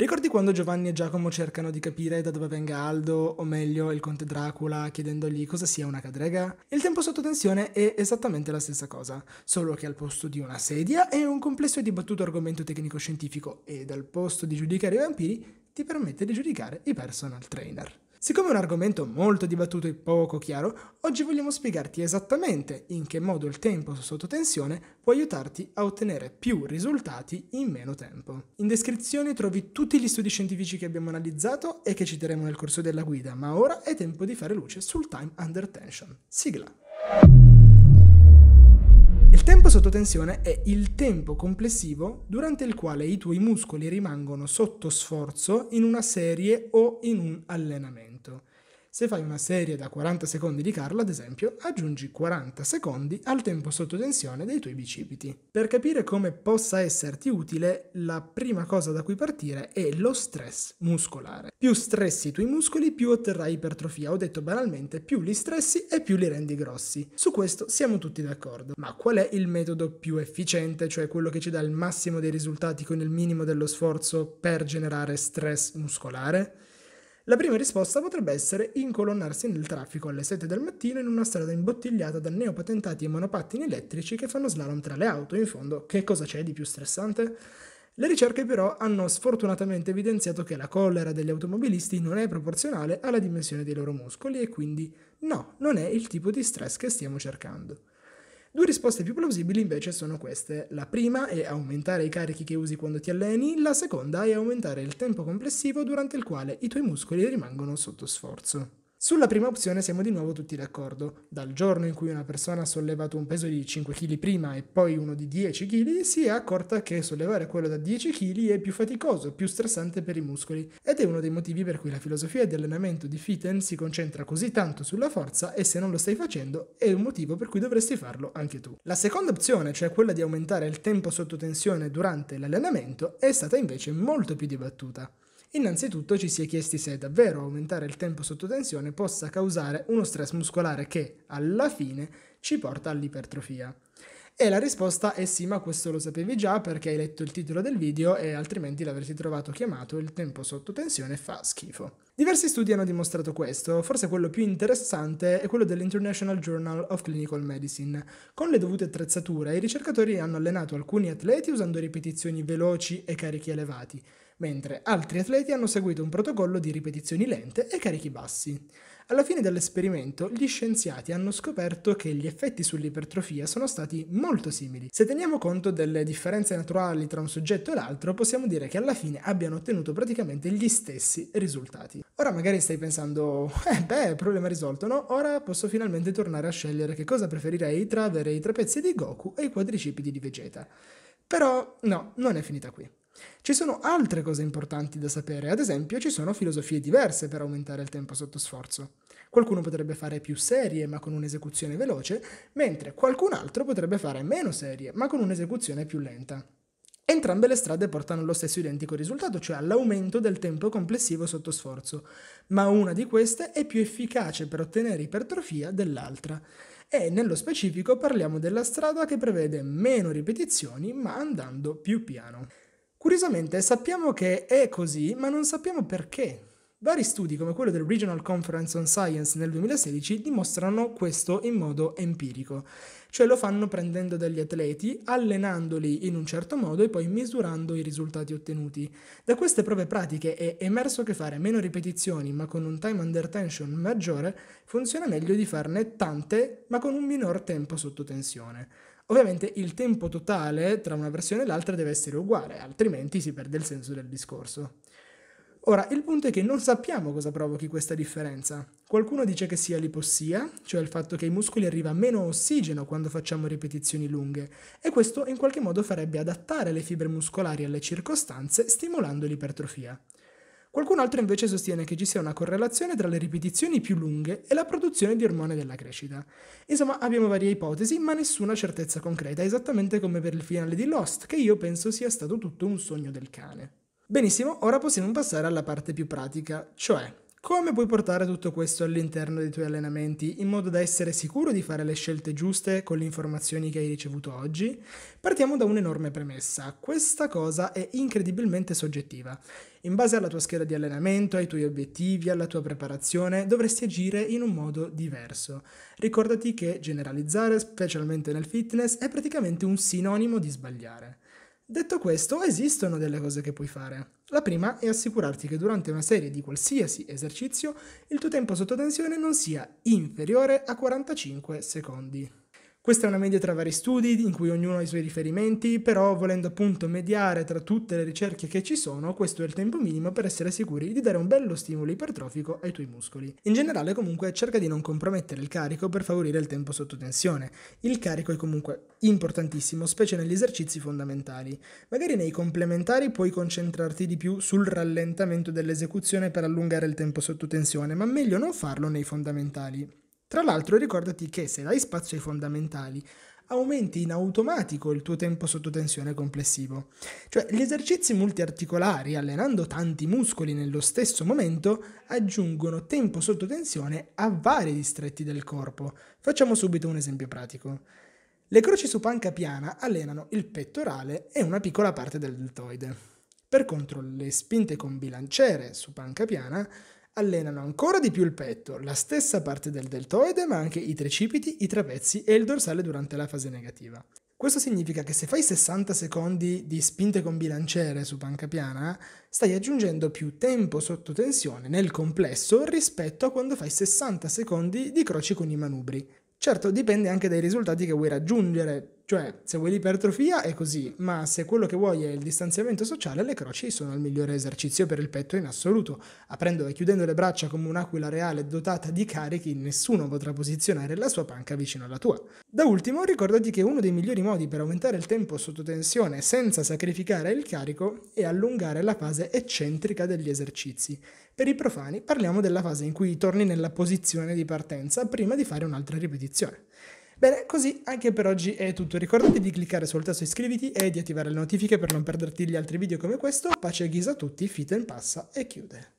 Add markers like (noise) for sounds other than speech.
Ricordi quando Giovanni e Giacomo cercano di capire da dove venga Aldo, o meglio il conte Dracula, chiedendogli cosa sia una cadrega? Il tempo sotto tensione è esattamente la stessa cosa, solo che al posto di una sedia è un complesso e dibattuto argomento tecnico-scientifico e dal posto di giudicare i vampiri ti permette di giudicare i personal trainer. Siccome è un argomento molto dibattuto e poco chiaro, oggi vogliamo spiegarti esattamente in che modo il tempo sotto tensione può aiutarti a ottenere più risultati in meno tempo. In descrizione trovi tutti gli studi scientifici che abbiamo analizzato e che citeremo nel corso della guida, ma ora è tempo di fare luce sul time under tension. Sigla. Il tempo sotto tensione è il tempo complessivo durante il quale i tuoi muscoli rimangono sotto sforzo in una serie o in un allenamento. Se fai una serie da 40 secondi di Carl, ad esempio, aggiungi 40 secondi al tempo sotto tensione dei tuoi bicipiti. Per capire come possa esserti utile, la prima cosa da cui partire è lo stress muscolare. Più stressi i tuoi muscoli, più otterrai ipertrofia, ho detto banalmente, più li stressi e più li rendi grossi. Su questo siamo tutti d'accordo. Ma qual è il metodo più efficiente, cioè quello che ci dà il massimo dei risultati con il minimo dello sforzo per generare stress muscolare? La prima risposta potrebbe essere incolonnarsi nel traffico alle 7 del mattino in una strada imbottigliata da neopatentati e monopattini elettrici che fanno slalom tra le auto. In fondo, che cosa c'è di più stressante? Le ricerche però hanno sfortunatamente evidenziato che la collera degli automobilisti non è proporzionale alla dimensione dei loro muscoli e quindi no, non è il tipo di stress che stiamo cercando. Due risposte più plausibili invece sono queste. La prima è aumentare i carichi che usi quando ti alleni, la seconda è aumentare il tempo complessivo durante il quale i tuoi muscoli rimangono sotto sforzo. Sulla prima opzione siamo di nuovo tutti d'accordo. Dal giorno in cui una persona ha sollevato un peso di 5 kg prima e poi uno di 10 kg, si è accorta che sollevare quello da 10 kg è più faticoso, più stressante per i muscoli. Ed è uno dei motivi per cui la filosofia di allenamento di Fiten si concentra così tanto sulla forza e se non lo stai facendo è un motivo per cui dovresti farlo anche tu. La seconda opzione, cioè quella di aumentare il tempo sotto tensione durante l'allenamento, è stata invece molto più dibattuta. Innanzitutto ci si è chiesti se davvero aumentare il tempo sotto tensione possa causare uno stress muscolare che, alla fine, ci porta all'ipertrofia. E la risposta è sì, ma questo lo sapevi già perché hai letto il titolo del video e altrimenti l'avresti trovato chiamato il tempo sotto tensione fa schifo. Diversi studi hanno dimostrato questo, forse quello più interessante è quello dell'International Journal of Clinical Medicine. Con le dovute attrezzature i ricercatori hanno allenato alcuni atleti usando ripetizioni veloci e carichi elevati mentre altri atleti hanno seguito un protocollo di ripetizioni lente e carichi bassi. Alla fine dell'esperimento, gli scienziati hanno scoperto che gli effetti sull'ipertrofia sono stati molto simili. Se teniamo conto delle differenze naturali tra un soggetto e l'altro, possiamo dire che alla fine abbiano ottenuto praticamente gli stessi risultati. Ora magari stai pensando, (laughs) eh beh, problema risolto, no? Ora posso finalmente tornare a scegliere che cosa preferirei tra avere i trapezzi di Goku e i quadricipiti di Vegeta. Però no, non è finita qui. Ci sono altre cose importanti da sapere, ad esempio ci sono filosofie diverse per aumentare il tempo sotto sforzo. Qualcuno potrebbe fare più serie ma con un'esecuzione veloce, mentre qualcun altro potrebbe fare meno serie ma con un'esecuzione più lenta. Entrambe le strade portano allo stesso identico risultato, cioè all'aumento del tempo complessivo sotto sforzo, ma una di queste è più efficace per ottenere ipertrofia dell'altra. E nello specifico parliamo della strada che prevede meno ripetizioni ma andando più piano. Curiosamente sappiamo che è così, ma non sappiamo perché. Vari studi come quello del Regional Conference on Science nel 2016 dimostrano questo in modo empirico, cioè lo fanno prendendo degli atleti, allenandoli in un certo modo e poi misurando i risultati ottenuti. Da queste prove pratiche è emerso che fare meno ripetizioni ma con un time under tension maggiore funziona meglio di farne tante ma con un minor tempo sotto tensione. Ovviamente il tempo totale tra una versione e l'altra deve essere uguale, altrimenti si perde il senso del discorso. Ora, il punto è che non sappiamo cosa provochi questa differenza. Qualcuno dice che sia l'ipossia, cioè il fatto che ai muscoli arriva meno ossigeno quando facciamo ripetizioni lunghe, e questo in qualche modo farebbe adattare le fibre muscolari alle circostanze stimolando l'ipertrofia. Qualcun altro invece sostiene che ci sia una correlazione tra le ripetizioni più lunghe e la produzione di ormone della crescita. Insomma, abbiamo varie ipotesi, ma nessuna certezza concreta, esattamente come per il finale di Lost, che io penso sia stato tutto un sogno del cane. Benissimo, ora possiamo passare alla parte più pratica, cioè come puoi portare tutto questo all'interno dei tuoi allenamenti in modo da essere sicuro di fare le scelte giuste con le informazioni che hai ricevuto oggi? Partiamo da un'enorme premessa. Questa cosa è incredibilmente soggettiva. In base alla tua scheda di allenamento, ai tuoi obiettivi, alla tua preparazione, dovresti agire in un modo diverso. Ricordati che generalizzare, specialmente nel fitness, è praticamente un sinonimo di sbagliare. Detto questo, esistono delle cose che puoi fare. La prima è assicurarti che durante una serie di qualsiasi esercizio il tuo tempo sotto tensione non sia inferiore a 45 secondi. Questa è una media tra vari studi in cui ognuno ha i suoi riferimenti, però volendo appunto mediare tra tutte le ricerche che ci sono, questo è il tempo minimo per essere sicuri di dare un bello stimolo ipertrofico ai tuoi muscoli. In generale comunque cerca di non compromettere il carico per favorire il tempo sotto tensione. Il carico è comunque importantissimo, specie negli esercizi fondamentali. Magari nei complementari puoi concentrarti di più sul rallentamento dell'esecuzione per allungare il tempo sotto tensione, ma meglio non farlo nei fondamentali. Tra l'altro ricordati che se dai spazio ai fondamentali aumenti in automatico il tuo tempo sotto tensione complessivo. Cioè gli esercizi multiarticolari, allenando tanti muscoli nello stesso momento, aggiungono tempo sotto tensione a vari distretti del corpo. Facciamo subito un esempio pratico. Le croci su panca piana allenano il pettorale e una piccola parte del deltoide. Per contro, le spinte con bilanciere su panca piana allenano ancora di più il petto, la stessa parte del deltoide, ma anche i tricipiti, i trapezi e il dorsale durante la fase negativa. Questo significa che se fai 60 secondi di spinte con bilanciere su panca piana, stai aggiungendo più tempo sotto tensione nel complesso rispetto a quando fai 60 secondi di croci con i manubri. Certo, dipende anche dai risultati che vuoi raggiungere, cioè, se vuoi l'ipertrofia è così, ma se quello che vuoi è il distanziamento sociale, le croci sono il migliore esercizio per il petto in assoluto. Aprendo e chiudendo le braccia come un'aquila reale dotata di carichi, nessuno potrà posizionare la sua panca vicino alla tua. Da ultimo, ricordati che uno dei migliori modi per aumentare il tempo sotto tensione senza sacrificare il carico è allungare la fase eccentrica degli esercizi. Per i profani parliamo della fase in cui torni nella posizione di partenza prima di fare un'altra ripetizione. Bene, così anche per oggi è tutto. Ricordate di cliccare sul tasto iscriviti e di attivare le notifiche per non perderti gli altri video come questo. Pace e ghisa a tutti, fit and passa e chiude.